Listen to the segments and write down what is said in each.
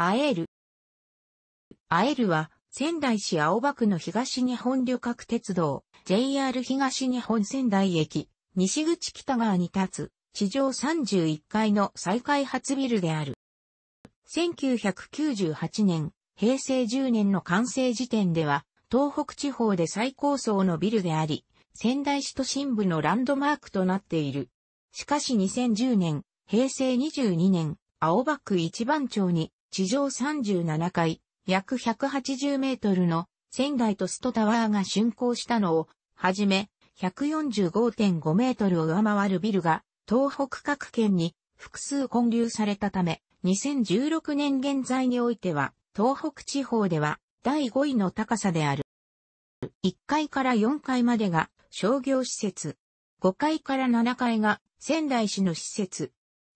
あえる。あえるは、仙台市青葉区の東日本旅客鉄道、JR 東日本仙台駅、西口北側に立つ、地上31階の再開発ビルである。1998年、平成10年の完成時点では、東北地方で最高層のビルであり、仙台市都心部のランドマークとなっている。しかし2010年、平成22年、青葉区一番町に地上37階、約180メートルの仙台とストタワーが竣工したのを、はじめ、145.5メートルを上回るビルが、東北各県に複数混流されたため、2016年現在においては、東北地方では第5位の高さである。1階から4階までが商業施設。5階から7階が仙台市の施設。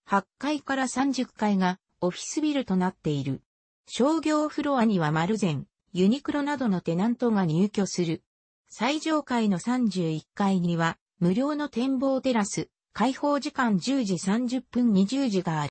8階から30階がオフィスビルとなっている。商業フロアにはマルゼン、ユニクロなどのテナントが入居する。最上階の31階には、無料の展望テラス、開放時間10時30分20時がある。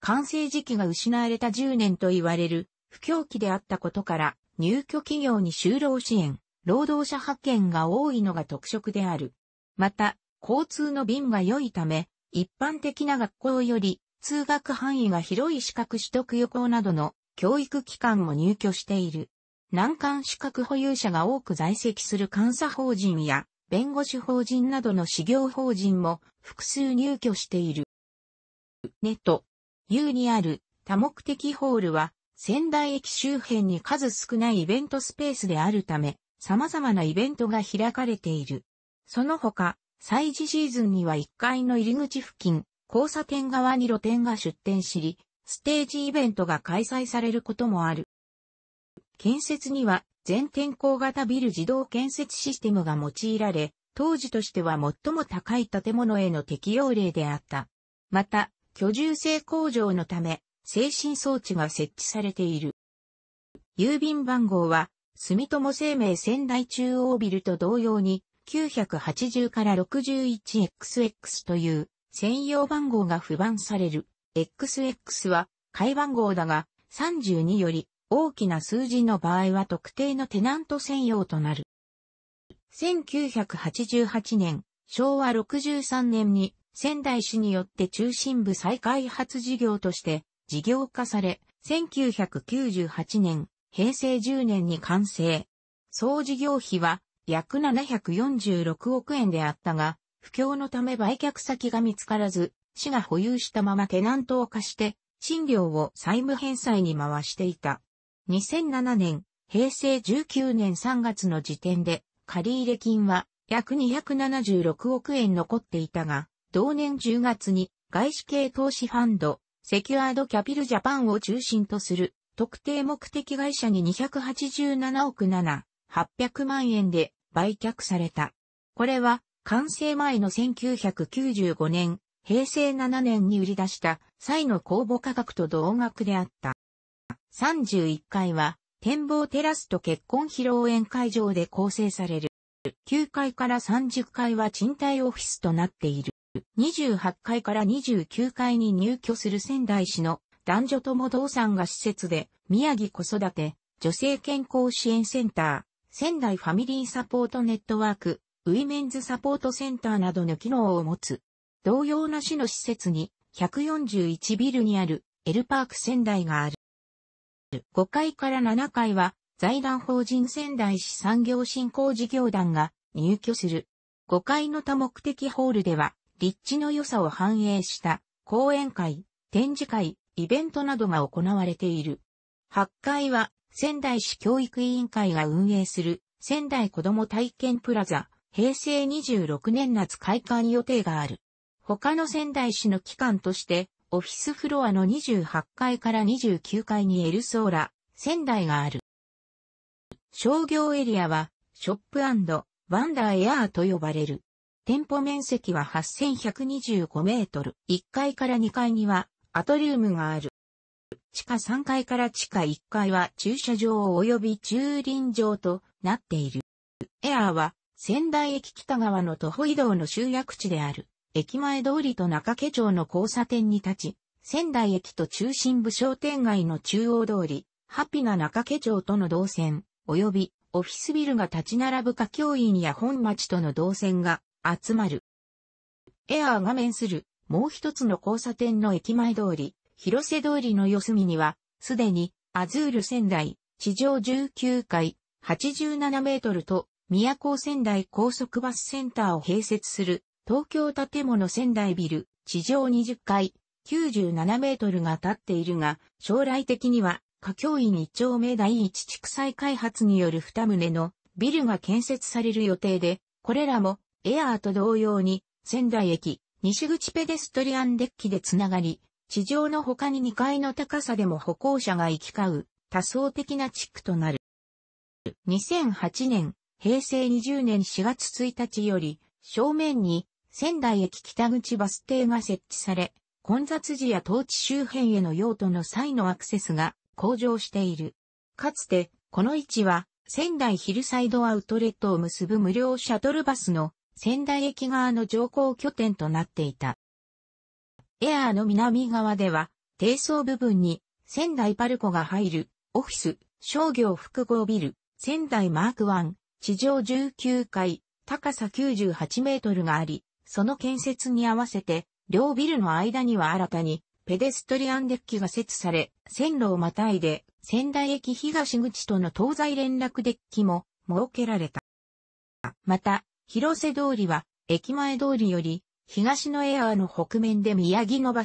完成時期が失われた10年と言われる、不況期であったことから、入居企業に就労支援、労働者派遣が多いのが特色である。また、交通の便が良いため、一般的な学校より通学範囲が広い資格取得予行などの教育機関も入居している。難関資格保有者が多く在籍する監査法人や弁護士法人などの事業法人も複数入居している。ネット、U にある多目的ホールは仙台駅周辺に数少ないイベントスペースであるため様々なイベントが開かれている。その他、祭事シーズンには1階の入り口付近、交差点側に露店が出店し、ステージイベントが開催されることもある。建設には全天候型ビル自動建設システムが用いられ、当時としては最も高い建物への適用例であった。また、居住性向上のため、精神装置が設置されている。郵便番号は、住友生命仙台中央ビルと同様に、980から 61XX という専用番号が付番される。XX は、会番号だが、32より大きな数字の場合は特定のテナント専用となる。1988年、昭和63年に仙台市によって中心部再開発事業として事業化され、1998年、平成10年に完成。総事業費は約746億円であったが、不況のため売却先が見つからず、市が保有したままテナントを貸して、賃料を債務返済に回していた。2007年、平成19年3月の時点で、借入金は約276億円残っていたが、同年10月に外資系投資ファンド、セキュアードキャピルジャパンを中心とする特定目的会社に287億7、800万円で売却された。これは完成前の1995年、平成7年に売り出した際の公募価格と同額であった。31階は展望テラスと結婚披露宴会場で構成される。9階から30階は賃貸オフィスとなっている。28階から29階に入居する仙台市の男女とも同産が施設で宮城子育て女性健康支援センター仙台ファミリーサポートネットワークウィメンズサポートセンターなどの機能を持つ。同様な市の施設に、141ビルにある、エルパーク仙台がある。5階から7階は、財団法人仙台市産業振興事業団が入居する。5階の多目的ホールでは、立地の良さを反映した、講演会、展示会、イベントなどが行われている。8階は、仙台市教育委員会が運営する、仙台子ども体験プラザ、平成26年夏開館予定がある。他の仙台市の機関として、オフィスフロアの28階から29階にエルソーラ、仙台がある。商業エリアは、ショップワンダーエアーと呼ばれる。店舗面積は8125メートル。1階から2階にはアトリウムがある。地下3階から地下1階は駐車場及び駐輪場となっている。エアーは仙台駅北側の徒歩移動の集約地である、駅前通りと中家町の交差点に立ち、仙台駅と中心部商店街の中央通り、ハピナ中家町との動線、及びオフィスビルが立ち並ぶ家教院や本町との動線が集まる。エアーが面するもう一つの交差点の駅前通り、広瀬通りの四隅には、すでにアズール仙台、地上19階、87メートルと宮古仙台高速バスセンターを併設する東京建物仙台ビル地上20階97メートルが建っているが将来的には下京院1丁目第1地区再開発による2棟のビルが建設される予定でこれらもエアーと同様に仙台駅西口ペデストリアンデッキでつながり地上の他に2階の高さでも歩行者が行き交う多層的な地区となる。2008年平成20年4月1日より、正面に仙台駅北口バス停が設置され、混雑時や当地周辺への用途の際のアクセスが向上している。かつて、この位置は仙台ヒルサイドアウトレットを結ぶ無料シャトルバスの仙台駅側の乗降拠点となっていた。エアーの南側では、低層部分に仙台パルコが入るオフィス、商業複合ビル、仙台マーク1、地上19階、高さ98メートルがあり、その建設に合わせて、両ビルの間には新たに、ペデストリアンデッキが設置され、線路をまたいで、仙台駅東口との東西連絡デッキも設けられた。また、広瀬通りは、駅前通りより、東のエアーの北面で宮城の橋、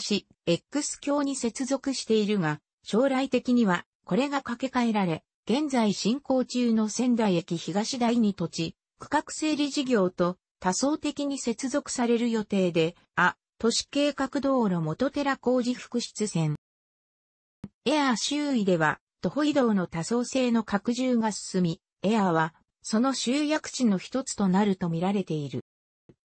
X 橋に接続しているが、将来的には、これが掛け替えられ、現在進行中の仙台駅東第に土地、区画整理事業と多層的に接続される予定で、あ、都市計画道路元寺工事福出線。エアー周囲では、徒歩移動の多層性の拡充が進み、エアは、その集約地の一つとなると見られている。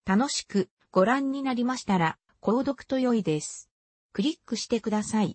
楽しくご覧になりましたら、購読と良いです。クリックしてください。